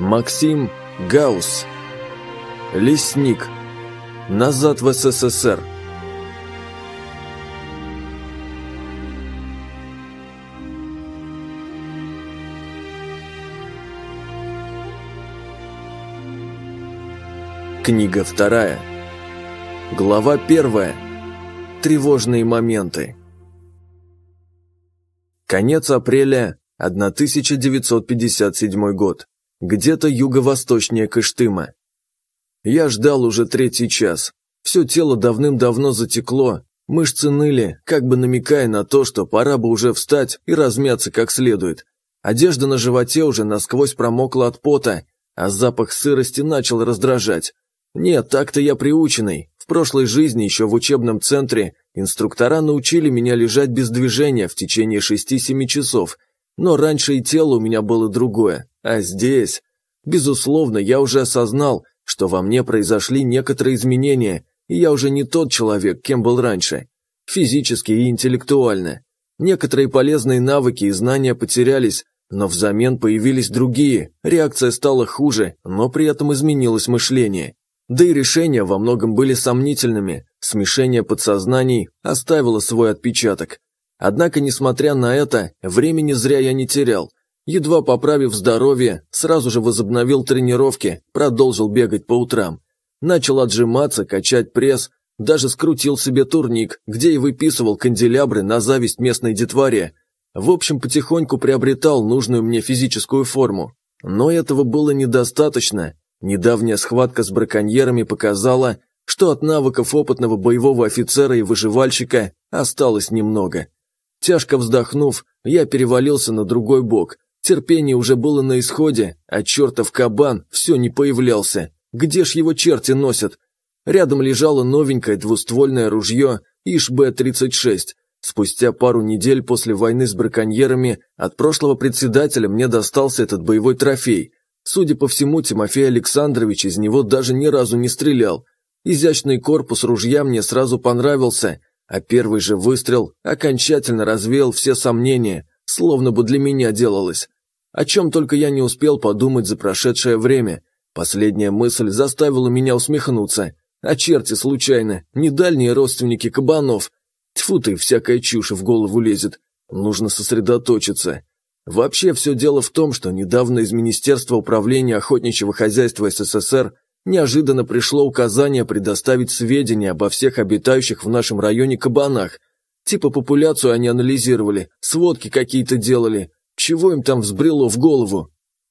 Максим Гаус. Лесник. Назад в СССР. Книга вторая. Глава первая. Тревожные моменты. Конец апреля 1957 год где-то юго-восточнее Кыштыма. Я ждал уже третий час. Все тело давным-давно затекло, мышцы ныли, как бы намекая на то, что пора бы уже встать и размяться как следует. Одежда на животе уже насквозь промокла от пота, а запах сырости начал раздражать. Нет, так-то я приученный. В прошлой жизни, еще в учебном центре, инструктора научили меня лежать без движения в течение 6-7 часов – но раньше и тело у меня было другое, а здесь... Безусловно, я уже осознал, что во мне произошли некоторые изменения, и я уже не тот человек, кем был раньше. Физически и интеллектуально. Некоторые полезные навыки и знания потерялись, но взамен появились другие, реакция стала хуже, но при этом изменилось мышление. Да и решения во многом были сомнительными, смешение подсознаний оставило свой отпечаток. Однако, несмотря на это, времени зря я не терял. Едва поправив здоровье, сразу же возобновил тренировки, продолжил бегать по утрам. Начал отжиматься, качать пресс, даже скрутил себе турник, где и выписывал канделябры на зависть местной детворе. В общем, потихоньку приобретал нужную мне физическую форму. Но этого было недостаточно. Недавняя схватка с браконьерами показала, что от навыков опытного боевого офицера и выживальщика осталось немного. Тяжко вздохнув, я перевалился на другой бок. Терпение уже было на исходе, а чертов кабан все не появлялся. Где ж его черти носят? Рядом лежало новенькое двуствольное ружье ИШ-Б-36. Спустя пару недель после войны с браконьерами от прошлого председателя мне достался этот боевой трофей. Судя по всему, Тимофей Александрович из него даже ни разу не стрелял. Изящный корпус ружья мне сразу понравился, а первый же выстрел окончательно развеял все сомнения, словно бы для меня делалось. О чем только я не успел подумать за прошедшее время. Последняя мысль заставила меня усмехнуться. А черти случайно, не дальние родственники кабанов. Тьфу ты, всякая чушь в голову лезет. Нужно сосредоточиться. Вообще все дело в том, что недавно из Министерства управления охотничьего хозяйства СССР неожиданно пришло указание предоставить сведения обо всех обитающих в нашем районе кабанах. Типа популяцию они анализировали, сводки какие-то делали. Чего им там взбрело в голову?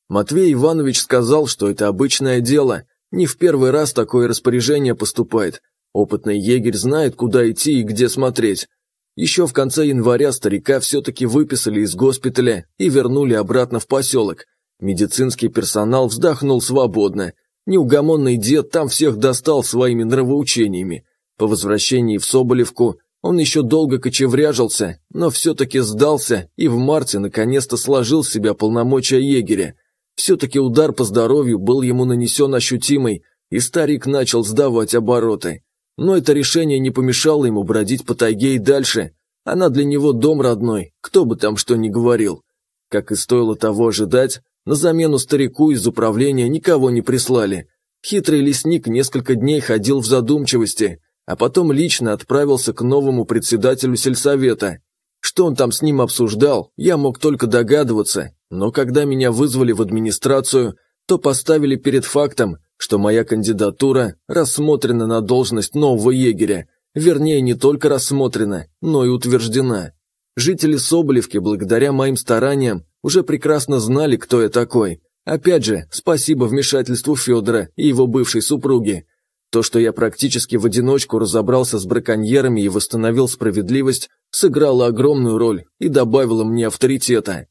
Матвей Иванович сказал, что это обычное дело. Не в первый раз такое распоряжение поступает. Опытный егерь знает, куда идти и где смотреть. Еще в конце января старика все-таки выписали из госпиталя и вернули обратно в поселок. Медицинский персонал вздохнул свободно – Неугомонный дед там всех достал своими нравоучениями. По возвращении в Соболевку он еще долго кочевряжился, но все-таки сдался и в марте наконец-то сложил с себя полномочия егеря. Все-таки удар по здоровью был ему нанесен ощутимый, и старик начал сдавать обороты. Но это решение не помешало ему бродить по тайге и дальше. Она для него дом родной, кто бы там что ни говорил. Как и стоило того ожидать, на замену старику из управления никого не прислали. Хитрый лесник несколько дней ходил в задумчивости, а потом лично отправился к новому председателю сельсовета. Что он там с ним обсуждал, я мог только догадываться, но когда меня вызвали в администрацию, то поставили перед фактом, что моя кандидатура рассмотрена на должность нового егеря, вернее не только рассмотрена, но и утверждена. Жители Соболевки, благодаря моим стараниям, уже прекрасно знали, кто я такой. Опять же, спасибо вмешательству Федора и его бывшей супруги. То, что я практически в одиночку разобрался с браконьерами и восстановил справедливость, сыграло огромную роль и добавило мне авторитета.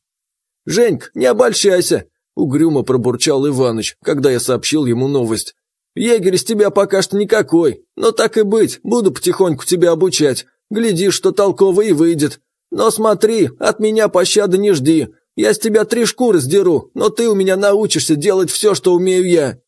«Женьк, не обольщайся!» – угрюмо пробурчал Иваныч, когда я сообщил ему новость. «Егерь из тебя пока что никакой, но так и быть, буду потихоньку тебя обучать. Гляди, что толково и выйдет. Но смотри, от меня пощады не жди. Я с тебя три шкуры сдеру, но ты у меня научишься делать все, что умею я».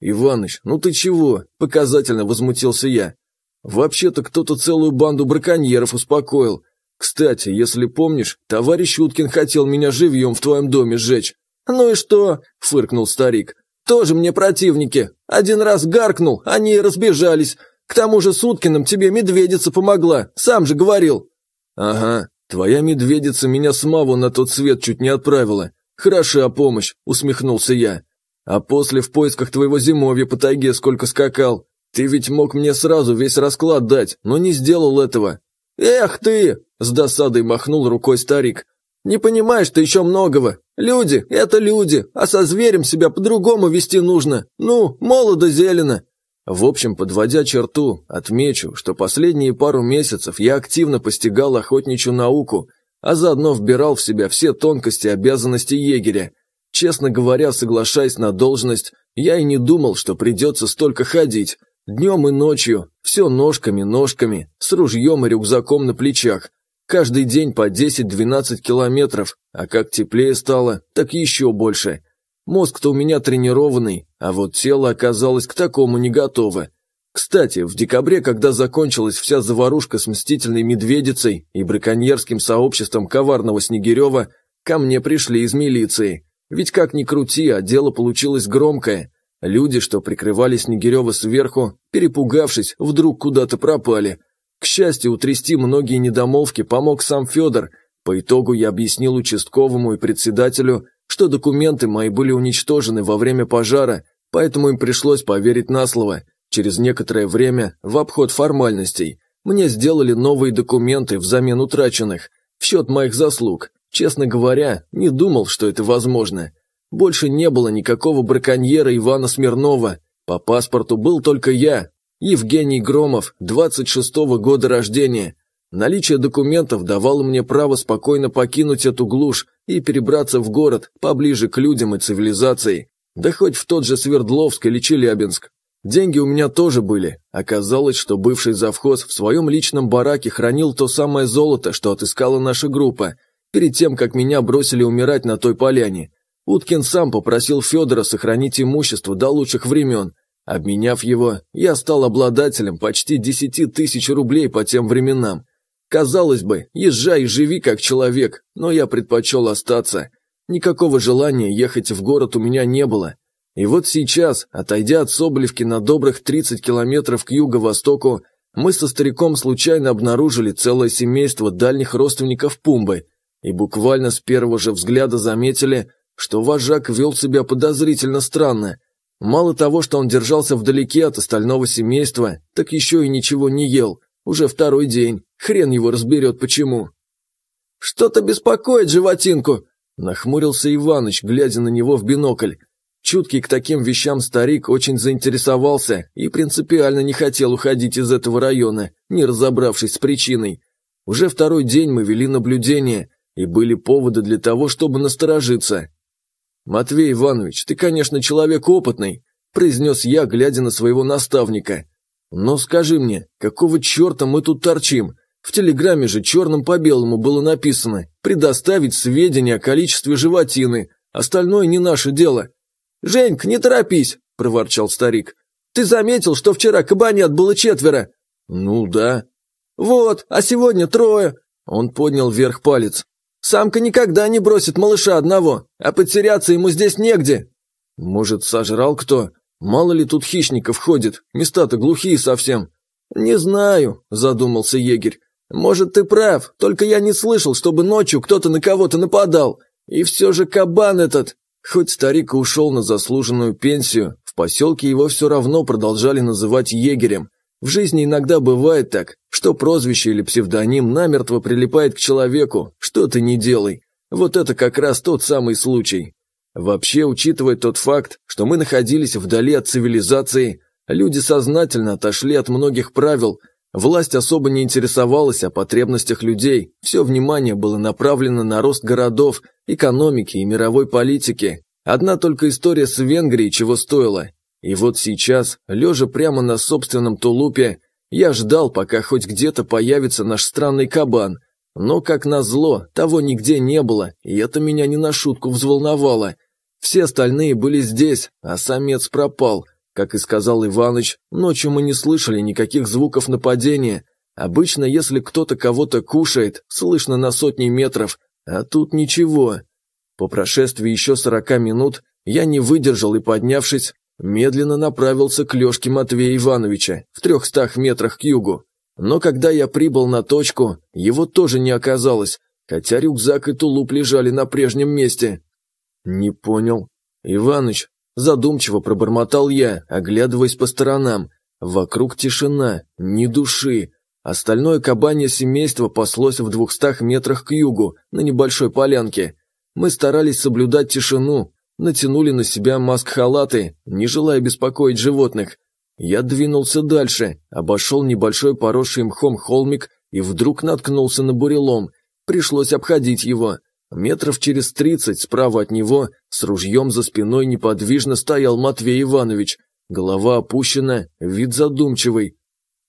«Иваныч, ну ты чего?» – показательно возмутился я. «Вообще-то кто-то целую банду браконьеров успокоил. Кстати, если помнишь, товарищ Уткин хотел меня живьем в твоем доме сжечь». «Ну и что?» – фыркнул старик. «Тоже мне противники. Один раз гаркнул, они и разбежались. К тому же с Уткиным тебе медведица помогла, сам же говорил». «Ага, «Твоя медведица меня с Маву на тот свет чуть не отправила. Хороша помощь», — усмехнулся я. «А после в поисках твоего зимовья по тайге сколько скакал. Ты ведь мог мне сразу весь расклад дать, но не сделал этого». «Эх ты!» – с досадой махнул рукой старик. «Не понимаешь ты еще многого. Люди – это люди, а со зверем себя по-другому вести нужно. Ну, молодо-зелено. В общем, подводя черту, отмечу, что последние пару месяцев я активно постигал охотничью науку, а заодно вбирал в себя все тонкости обязанности егеря. Честно говоря, соглашаясь на должность, я и не думал, что придется столько ходить. Днем и ночью, все ножками-ножками, с ружьем и рюкзаком на плечах. Каждый день по 10-12 километров, а как теплее стало, так еще больше. Мозг-то у меня тренированный, а вот тело оказалось к такому не готово. Кстати, в декабре, когда закончилась вся заварушка с мстительной медведицей и браконьерским сообществом коварного Снегирева, ко мне пришли из милиции. Ведь как ни крути, а дело получилось громкое. Люди, что прикрывали Снегирева сверху, перепугавшись, вдруг куда-то пропали. К счастью, утрясти многие недомолвки помог сам Федор. По итогу я объяснил участковому и председателю, что документы мои были уничтожены во время пожара, поэтому им пришлось поверить на слово. Через некоторое время, в обход формальностей, мне сделали новые документы взамен утраченных, в счет моих заслуг. Честно говоря, не думал, что это возможно. Больше не было никакого браконьера Ивана Смирнова. По паспорту был только я, Евгений Громов, 26-го года рождения. Наличие документов давало мне право спокойно покинуть эту глушь и перебраться в город, поближе к людям и цивилизации, да хоть в тот же Свердловск или Челябинск. Деньги у меня тоже были. Оказалось, что бывший завхоз в своем личном бараке хранил то самое золото, что отыскала наша группа, перед тем, как меня бросили умирать на той поляне. Уткин сам попросил Федора сохранить имущество до лучших времен. Обменяв его, я стал обладателем почти 10 тысяч рублей по тем временам. Казалось бы, езжай и живи как человек, но я предпочел остаться. Никакого желания ехать в город у меня не было. И вот сейчас, отойдя от Соболевки на добрых 30 километров к юго-востоку, мы со стариком случайно обнаружили целое семейство дальних родственников Пумбы и буквально с первого же взгляда заметили, что вожак вел себя подозрительно странно. Мало того, что он держался вдалеке от остального семейства, так еще и ничего не ел, уже второй день. Хрен его разберет, почему. «Что-то беспокоит животинку!» – нахмурился Иваныч, глядя на него в бинокль. Чуткий к таким вещам старик очень заинтересовался и принципиально не хотел уходить из этого района, не разобравшись с причиной. Уже второй день мы вели наблюдение, и были поводы для того, чтобы насторожиться. «Матвей Иванович, ты, конечно, человек опытный», – произнес я, глядя на своего наставника. «Но скажи мне, какого черта мы тут торчим? В телеграмме же черным по белому было написано «Предоставить сведения о количестве животины. Остальное не наше дело». «Женька, не торопись!» – проворчал старик. «Ты заметил, что вчера кабанят было четверо?» «Ну да». «Вот, а сегодня трое!» Он поднял вверх палец. «Самка никогда не бросит малыша одного, а потеряться ему здесь негде!» «Может, сожрал кто? Мало ли тут хищников ходит, места-то глухие совсем». «Не знаю», – задумался егерь. Может, ты прав, только я не слышал, чтобы ночью кто-то на кого-то нападал. И все же кабан этот... Хоть старик и ушел на заслуженную пенсию, в поселке его все равно продолжали называть егерем. В жизни иногда бывает так, что прозвище или псевдоним намертво прилипает к человеку, что ты не делай. Вот это как раз тот самый случай. Вообще, учитывая тот факт, что мы находились вдали от цивилизации, люди сознательно отошли от многих правил – Власть особо не интересовалась о потребностях людей, все внимание было направлено на рост городов, экономики и мировой политики. Одна только история с Венгрией чего стоила. И вот сейчас, лежа прямо на собственном тулупе, я ждал, пока хоть где-то появится наш странный кабан. Но, как назло, того нигде не было, и это меня не на шутку взволновало. Все остальные были здесь, а самец пропал – как и сказал Иваныч, ночью мы не слышали никаких звуков нападения. Обычно, если кто-то кого-то кушает, слышно на сотни метров, а тут ничего. По прошествии еще сорока минут я не выдержал и, поднявшись, медленно направился к Лешке Матвея Ивановича в трехстах метрах к югу. Но когда я прибыл на точку, его тоже не оказалось, хотя рюкзак и тулуп лежали на прежнем месте. Не понял. Иваныч, Задумчиво пробормотал я, оглядываясь по сторонам. Вокруг тишина, ни души. Остальное кабанье семейство паслось в двухстах метрах к югу, на небольшой полянке. Мы старались соблюдать тишину, натянули на себя маск-халаты, не желая беспокоить животных. Я двинулся дальше, обошел небольшой поросший мхом холмик и вдруг наткнулся на бурелом. Пришлось обходить его. Метров через тридцать справа от него с ружьем за спиной неподвижно стоял Матвей Иванович. Голова опущена, вид задумчивый.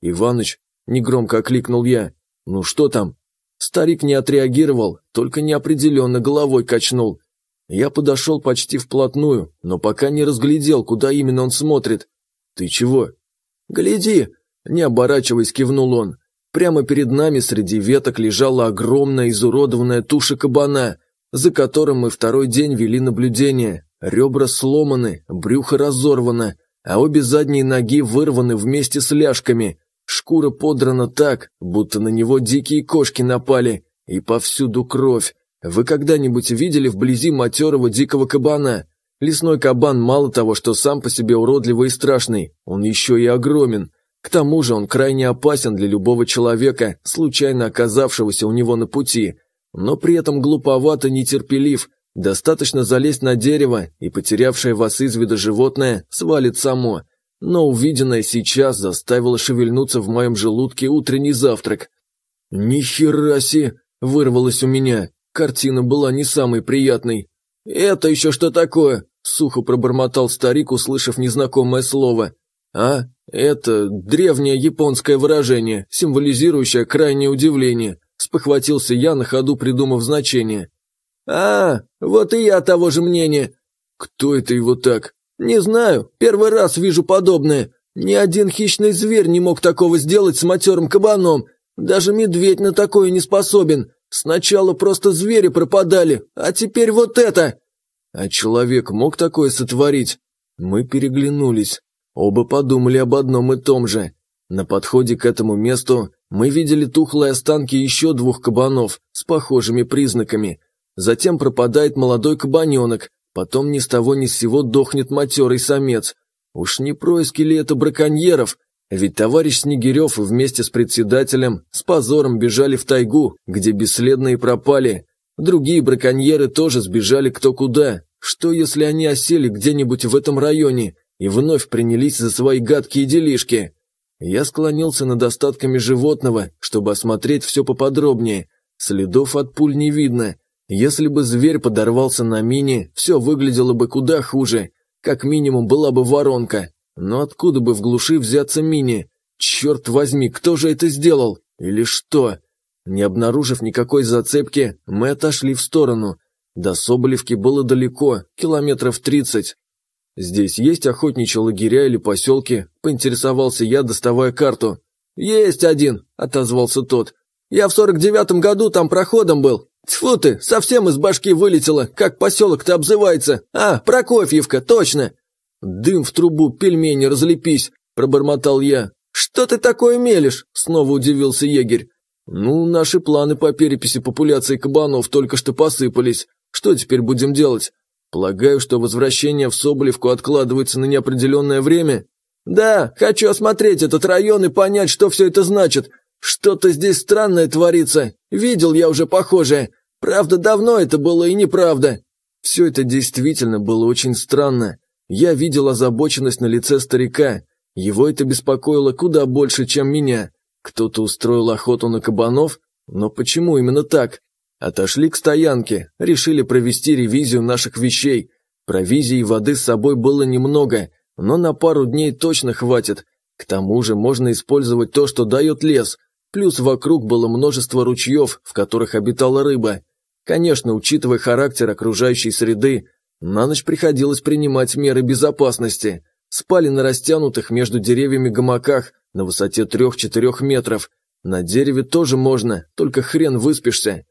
«Иваныч», — негромко окликнул я, — «ну что там?» Старик не отреагировал, только неопределенно головой качнул. Я подошел почти вплотную, но пока не разглядел, куда именно он смотрит. «Ты чего?» «Гляди!» — не оборачиваясь, кивнул он. Прямо перед нами среди веток лежала огромная изуродованная туша кабана, за которым мы второй день вели наблюдение. Ребра сломаны, брюхо разорвано, а обе задние ноги вырваны вместе с ляжками. Шкура подрана так, будто на него дикие кошки напали, и повсюду кровь. Вы когда-нибудь видели вблизи матерого дикого кабана? Лесной кабан мало того, что сам по себе уродливый и страшный, он еще и огромен – к тому же он крайне опасен для любого человека, случайно оказавшегося у него на пути, но при этом глуповато нетерпелив, достаточно залезть на дерево, и потерявшее вас из вида животное свалит само. Но увиденное сейчас заставило шевельнуться в моем желудке утренний завтрак. «Ни хера си!» – вырвалось у меня. Картина была не самой приятной. «Это еще что такое?» – сухо пробормотал старик, услышав незнакомое слово. А? Это древнее японское выражение, символизирующее крайнее удивление. Спохватился я на ходу, придумав значение. А, вот и я того же мнения. Кто это его так? Не знаю, первый раз вижу подобное. Ни один хищный зверь не мог такого сделать с матерым кабаном. Даже медведь на такое не способен. Сначала просто звери пропадали, а теперь вот это!» «А человек мог такое сотворить?» Мы переглянулись. Оба подумали об одном и том же. На подходе к этому месту мы видели тухлые останки еще двух кабанов с похожими признаками. Затем пропадает молодой кабаненок, потом ни с того ни с сего дохнет матерый самец. Уж не происки ли это браконьеров? Ведь товарищ Снегирев вместе с председателем с позором бежали в тайгу, где бесследно и пропали. Другие браконьеры тоже сбежали кто куда. Что, если они осели где-нибудь в этом районе? и вновь принялись за свои гадкие делишки. Я склонился над остатками животного, чтобы осмотреть все поподробнее. Следов от пуль не видно. Если бы зверь подорвался на мине, все выглядело бы куда хуже. Как минимум была бы воронка. Но откуда бы в глуши взяться мини? Черт возьми, кто же это сделал? Или что? Не обнаружив никакой зацепки, мы отошли в сторону. До Соболевки было далеко, километров тридцать. «Здесь есть охотничьи лагеря или поселки?» – поинтересовался я, доставая карту. «Есть один», – отозвался тот. «Я в сорок девятом году там проходом был. Тьфу ты, совсем из башки вылетело, как поселок-то обзывается. А, Прокофьевка, точно!» «Дым в трубу, пельмени, разлепись», – пробормотал я. «Что ты такое мелешь?» – снова удивился егерь. «Ну, наши планы по переписи популяции кабанов только что посыпались. Что теперь будем делать? Полагаю, что возвращение в Соболевку откладывается на неопределенное время? Да, хочу осмотреть этот район и понять, что все это значит. Что-то здесь странное творится. Видел я уже похожее. Правда, давно это было и неправда. Все это действительно было очень странно. Я видел озабоченность на лице старика. Его это беспокоило куда больше, чем меня. Кто-то устроил охоту на кабанов, но почему именно так? Отошли к стоянке, решили провести ревизию наших вещей. Провизии и воды с собой было немного, но на пару дней точно хватит. К тому же можно использовать то, что дает лес. Плюс вокруг было множество ручьев, в которых обитала рыба. Конечно, учитывая характер окружающей среды, на ночь приходилось принимать меры безопасности. Спали на растянутых между деревьями гамаках на высоте 3-4 метров. На дереве тоже можно, только хрен выспишься.